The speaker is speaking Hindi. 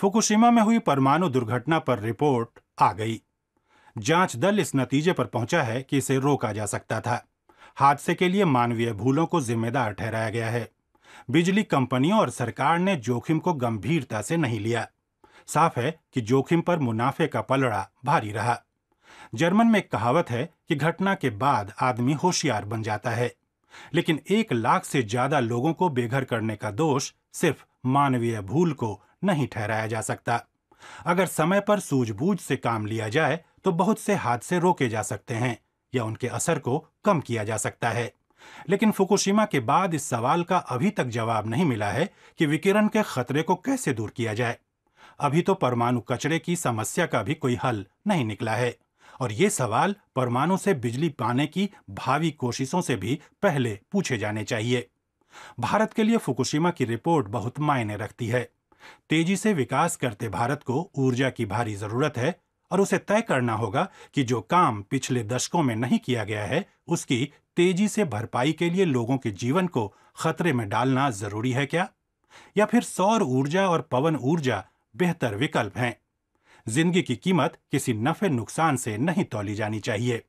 फुकुशिमा में हुई परमाणु दुर्घटना पर रिपोर्ट आ गई जांच दल इस नतीजे पर पहुंचा है कि इसे रोका जा सकता था हादसे के लिए मानवीय भूलों को जिम्मेदार ठहराया गया है बिजली कंपनियों और सरकार ने जोखिम को गंभीरता से नहीं लिया साफ है कि जोखिम पर मुनाफे का पलड़ा भारी रहा जर्मन में एक कहावत है कि घटना के बाद आदमी होशियार बन जाता है लेकिन एक लाख से ज्यादा लोगों को बेघर करने का दोष सिर्फ मानवीय भूल को नहीं ठहराया जा सकता अगर समय पर सूझबूझ से काम लिया जाए तो बहुत से हादसे रोके जा सकते हैं या उनके असर को कम किया जा सकता है लेकिन फुकुशिमा के बाद इस सवाल का अभी तक जवाब नहीं मिला है कि विकिरण के खतरे को कैसे दूर किया जाए अभी तो परमाणु कचरे की समस्या का भी कोई हल नहीं निकला है और ये सवाल परमाणु से बिजली पाने की भावी कोशिशों से भी पहले पूछे जाने चाहिए भारत के लिए फुकुशिमा की रिपोर्ट बहुत मायने रखती है तेजी से विकास करते भारत को ऊर्जा की भारी जरूरत है और उसे तय करना होगा कि जो काम पिछले दशकों में नहीं किया गया है उसकी तेजी से भरपाई के लिए लोगों के जीवन को खतरे में डालना जरूरी है क्या या फिर सौर ऊर्जा और पवन ऊर्जा बेहतर विकल्प हैं जिंदगी की कीमत किसी नफे नुकसान से नहीं तोली जानी चाहिए